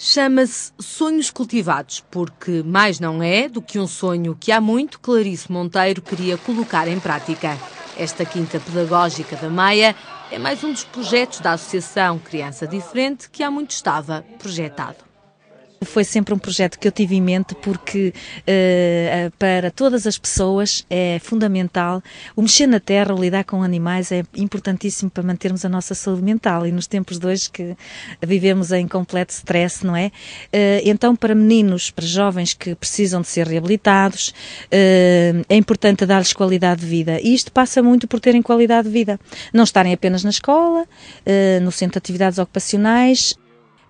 Chama-se Sonhos Cultivados, porque mais não é do que um sonho que há muito Clarice Monteiro queria colocar em prática. Esta Quinta Pedagógica da Maia é mais um dos projetos da Associação Criança Diferente que há muito estava projetado. Foi sempre um projeto que eu tive em mente porque uh, para todas as pessoas é fundamental. O mexer na terra, o lidar com animais é importantíssimo para mantermos a nossa saúde mental e nos tempos de hoje que vivemos em completo stress, não é? Uh, então, para meninos, para jovens que precisam de ser reabilitados, uh, é importante dar-lhes qualidade de vida. E isto passa muito por terem qualidade de vida. Não estarem apenas na escola, no centro de atividades ocupacionais,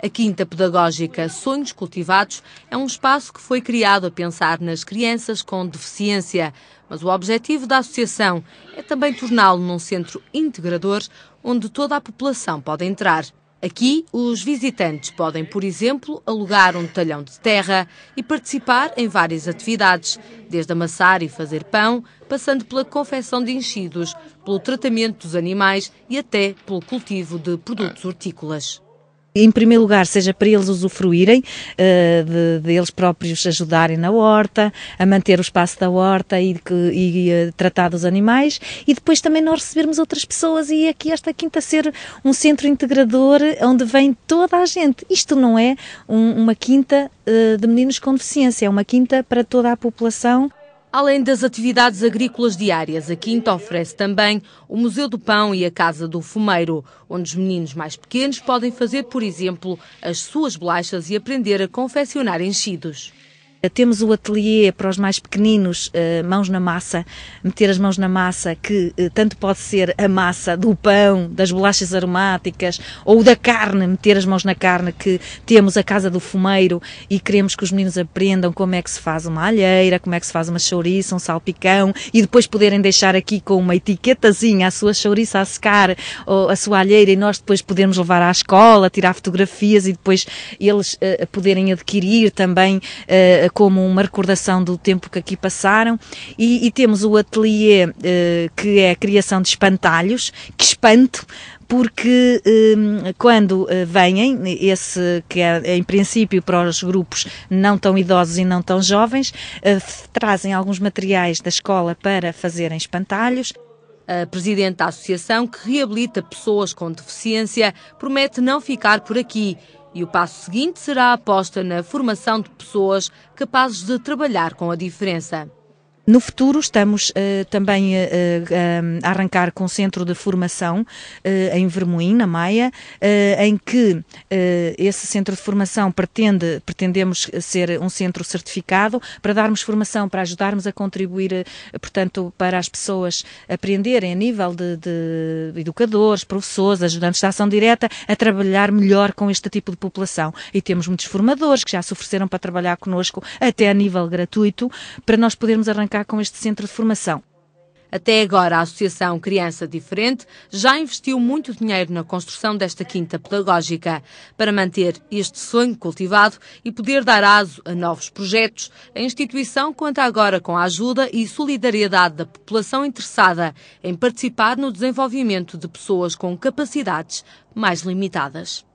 a Quinta Pedagógica Sonhos Cultivados é um espaço que foi criado a pensar nas crianças com deficiência, mas o objetivo da associação é também torná-lo num centro integrador onde toda a população pode entrar. Aqui, os visitantes podem, por exemplo, alugar um talhão de terra e participar em várias atividades, desde amassar e fazer pão, passando pela confecção de enchidos, pelo tratamento dos animais e até pelo cultivo de produtos hortícolas em primeiro lugar, seja para eles usufruírem, uh, de, de, eles próprios ajudarem na horta, a manter o espaço da horta e, que, e uh, tratar dos animais, e depois também nós recebermos outras pessoas e aqui esta quinta ser um centro integrador onde vem toda a gente. Isto não é um, uma quinta uh, de meninos com deficiência, é uma quinta para toda a população. Além das atividades agrícolas diárias, a Quinta oferece também o Museu do Pão e a Casa do Fumeiro, onde os meninos mais pequenos podem fazer, por exemplo, as suas bolachas e aprender a confeccionar enchidos. Eh, temos o ateliê para os mais pequeninos, eh, mãos na massa, meter as mãos na massa, que eh, tanto pode ser a massa do pão, das bolachas aromáticas ou da carne, meter as mãos na carne, que temos a casa do fumeiro e queremos que os meninos aprendam como é que se faz uma alheira, como é que se faz uma chouriça, um salpicão e depois poderem deixar aqui com uma etiquetazinha a sua chouriça a secar ou a sua alheira e nós depois podemos levar à escola, tirar fotografias e depois eles uh, poderem adquirir também. Uh, é como uma recordação do tempo que aqui passaram. E, e temos o ateliê eh, que é a criação de espantalhos, que espanto, porque eh, quando eh, vêm, esse que é em princípio para os grupos não tão idosos e não tão jovens, trazem alguns materiais da escola para fazerem espantalhos. A presidente da associação, que reabilita pessoas com deficiência, promete não ficar por aqui e o passo seguinte será a aposta na formação de pessoas capazes de trabalhar com a diferença. No futuro, estamos uh, também uh, a arrancar com um centro de formação uh, em Vermoim, na Maia, em que esse centro de formação pretende, pretendemos ser um centro certificado para darmos formação, para ajudarmos a contribuir, portanto, para as pessoas aprenderem a nível de, de educadores, professores, ajudantes de ação direta, a trabalhar melhor com este tipo de população. E temos muitos formadores que já se ofereceram para trabalhar connosco, até a nível gratuito, para nós podermos arrancar com este centro de formação. Até agora, a Associação Criança Diferente já investiu muito dinheiro na construção desta quinta pedagógica para manter este sonho cultivado e poder dar aso a novos projetos. A instituição conta agora com a ajuda e solidariedade da população interessada em participar no desenvolvimento de pessoas com capacidades mais limitadas.